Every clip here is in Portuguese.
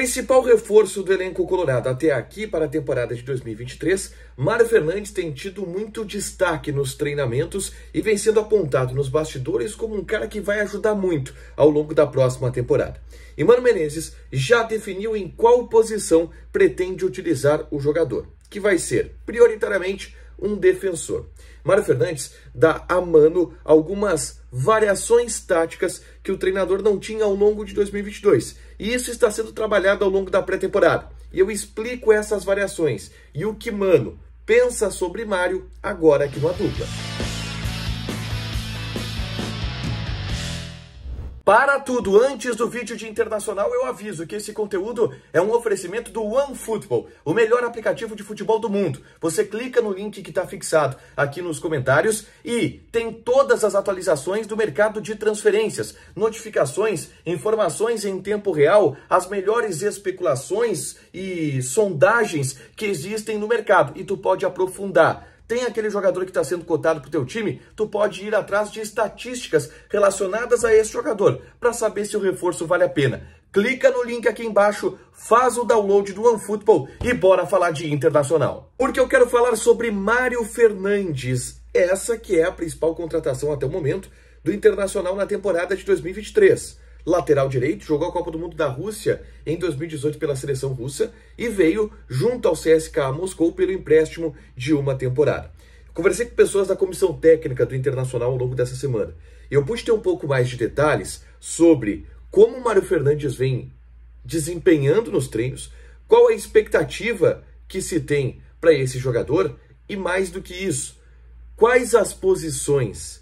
Principal reforço do elenco colorado até aqui para a temporada de 2023, Mário Fernandes tem tido muito destaque nos treinamentos e vem sendo apontado nos bastidores como um cara que vai ajudar muito ao longo da próxima temporada. E Mano Menezes já definiu em qual posição pretende utilizar o jogador, que vai ser prioritariamente um defensor. Mário Fernandes dá a mano algumas variações táticas que o treinador não tinha ao longo de 2022. E isso está sendo trabalhado ao longo da pré-temporada. E eu explico essas variações e o que Mano pensa sobre Mário agora aqui no Adulta. Para tudo, antes do vídeo de internacional, eu aviso que esse conteúdo é um oferecimento do OneFootball, o melhor aplicativo de futebol do mundo. Você clica no link que está fixado aqui nos comentários e tem todas as atualizações do mercado de transferências, notificações, informações em tempo real, as melhores especulações e sondagens que existem no mercado. E tu pode aprofundar tem aquele jogador que está sendo cotado para o teu time, tu pode ir atrás de estatísticas relacionadas a esse jogador para saber se o reforço vale a pena. Clica no link aqui embaixo, faz o download do OneFootball e bora falar de internacional. Porque eu quero falar sobre Mário Fernandes, essa que é a principal contratação até o momento do Internacional na temporada de 2023 lateral direito, jogou a Copa do Mundo da Rússia em 2018 pela seleção russa e veio junto ao CSKA Moscou pelo empréstimo de uma temporada. Conversei com pessoas da comissão técnica do Internacional ao longo dessa semana. E eu pude ter um pouco mais de detalhes sobre como o Mário Fernandes vem desempenhando nos treinos, qual a expectativa que se tem para esse jogador e mais do que isso, quais as posições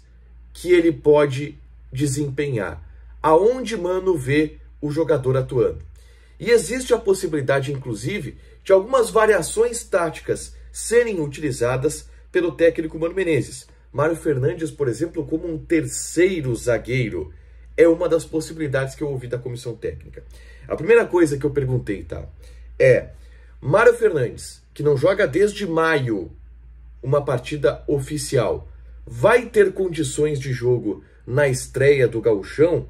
que ele pode desempenhar aonde Mano vê o jogador atuando. E existe a possibilidade, inclusive, de algumas variações táticas serem utilizadas pelo técnico Mano Menezes. Mário Fernandes, por exemplo, como um terceiro zagueiro, é uma das possibilidades que eu ouvi da comissão técnica. A primeira coisa que eu perguntei, tá, é Mário Fernandes, que não joga desde maio uma partida oficial, vai ter condições de jogo na estreia do gauchão?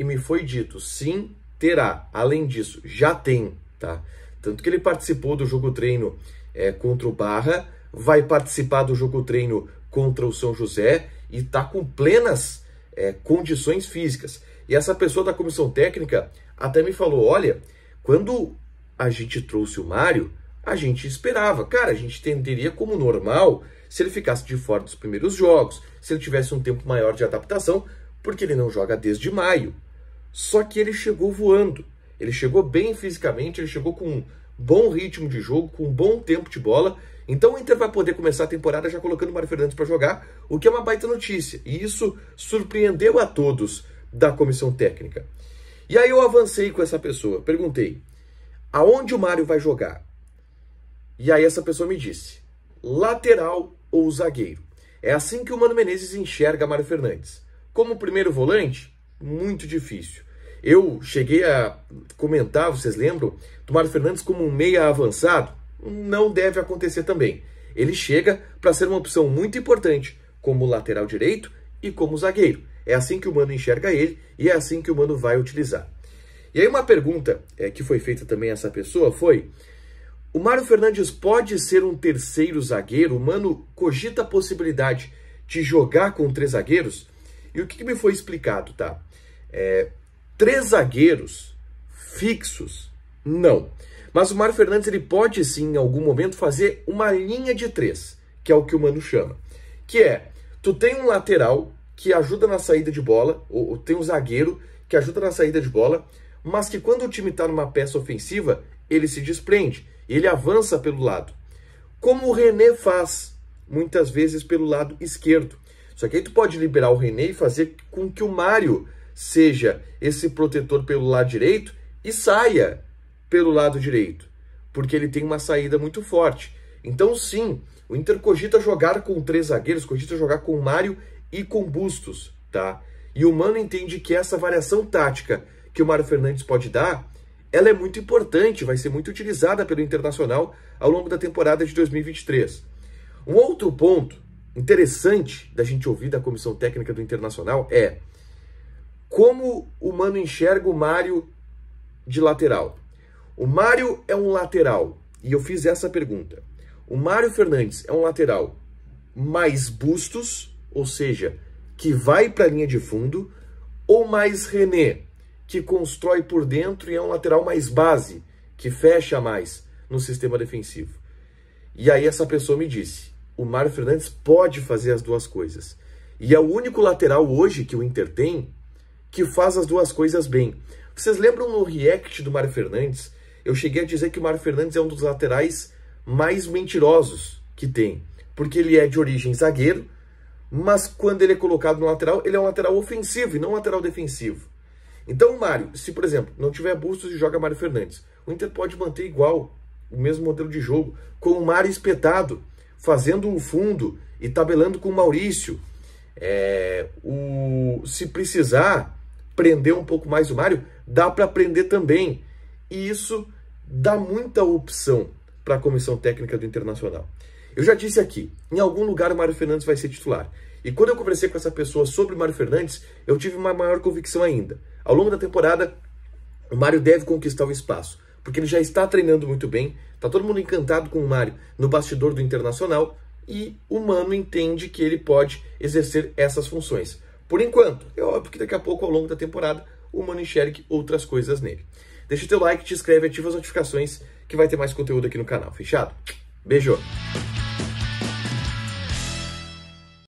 e me foi dito: sim, terá. Além disso, já tem, tá? Tanto que ele participou do jogo treino é, contra o Barra, vai participar do jogo treino contra o São José e tá com plenas é, condições físicas. E essa pessoa da comissão técnica até me falou: olha, quando a gente trouxe o Mário, a gente esperava. Cara, a gente entenderia como normal se ele ficasse de fora dos primeiros jogos, se ele tivesse um tempo maior de adaptação, porque ele não joga desde maio. Só que ele chegou voando. Ele chegou bem fisicamente, ele chegou com um bom ritmo de jogo, com um bom tempo de bola. Então o Inter vai poder começar a temporada já colocando o Mário Fernandes para jogar, o que é uma baita notícia. E isso surpreendeu a todos da comissão técnica. E aí eu avancei com essa pessoa, perguntei: "Aonde o Mário vai jogar?" E aí essa pessoa me disse: "Lateral ou zagueiro?" É assim que o Mano Menezes enxerga Mário Fernandes. Como primeiro volante, muito difícil. Eu cheguei a comentar, vocês lembram, Mário Fernandes como um meia avançado? Não deve acontecer também. Ele chega para ser uma opção muito importante como lateral direito e como zagueiro. É assim que o Mano enxerga ele e é assim que o Mano vai utilizar. E aí uma pergunta é, que foi feita também a essa pessoa foi: o Mário Fernandes pode ser um terceiro zagueiro? O Mano cogita a possibilidade de jogar com três zagueiros? E o que, que me foi explicado, tá? É, três zagueiros fixos, não. Mas o Mário Fernandes ele pode sim, em algum momento, fazer uma linha de três, que é o que o Mano chama. Que é, tu tem um lateral que ajuda na saída de bola, ou, ou tem um zagueiro que ajuda na saída de bola, mas que quando o time está numa peça ofensiva, ele se desprende, ele avança pelo lado. Como o René faz, muitas vezes pelo lado esquerdo. Só que aí tu pode liberar o René e fazer com que o Mário seja esse protetor pelo lado direito e saia pelo lado direito, porque ele tem uma saída muito forte. Então sim, o Inter cogita jogar com três zagueiros, cogita jogar com o Mário e com Bustos, tá? E o Mano entende que essa variação tática que o Mário Fernandes pode dar, ela é muito importante, vai ser muito utilizada pelo Internacional ao longo da temporada de 2023. Um outro ponto interessante da gente ouvir da Comissão Técnica do Internacional é como o Mano enxerga o Mário de lateral. O Mário é um lateral, e eu fiz essa pergunta. O Mário Fernandes é um lateral mais bustos, ou seja, que vai para a linha de fundo, ou mais René, que constrói por dentro e é um lateral mais base, que fecha mais no sistema defensivo. E aí essa pessoa me disse: o Mário Fernandes pode fazer as duas coisas. E é o único lateral hoje que o Inter tem que faz as duas coisas bem. Vocês lembram no react do Mário Fernandes? Eu cheguei a dizer que o Mário Fernandes é um dos laterais mais mentirosos que tem, porque ele é de origem zagueiro, mas quando ele é colocado no lateral, ele é um lateral ofensivo e não um lateral defensivo. Então, Mário, se por exemplo, não tiver Bustos e joga Mário Fernandes, o Inter pode manter igual o mesmo modelo de jogo, com o Mário espetado, fazendo um fundo e tabelando com o Maurício. É, o, se precisar prender um pouco mais o Mário, dá para prender também. E isso dá muita opção para a comissão técnica do Internacional. Eu já disse aqui, em algum lugar o Mário Fernandes vai ser titular. E quando eu conversei com essa pessoa sobre o Mário Fernandes, eu tive uma maior convicção ainda. Ao longo da temporada, o Mário deve conquistar o espaço porque ele já está treinando muito bem, tá todo mundo encantado com o Mário no bastidor do Internacional e o Mano entende que ele pode exercer essas funções. Por enquanto, é óbvio que daqui a pouco, ao longo da temporada, o Mano enxergue outras coisas nele. Deixa o teu like, te inscreve, ativa as notificações que vai ter mais conteúdo aqui no canal. Fechado? Beijo!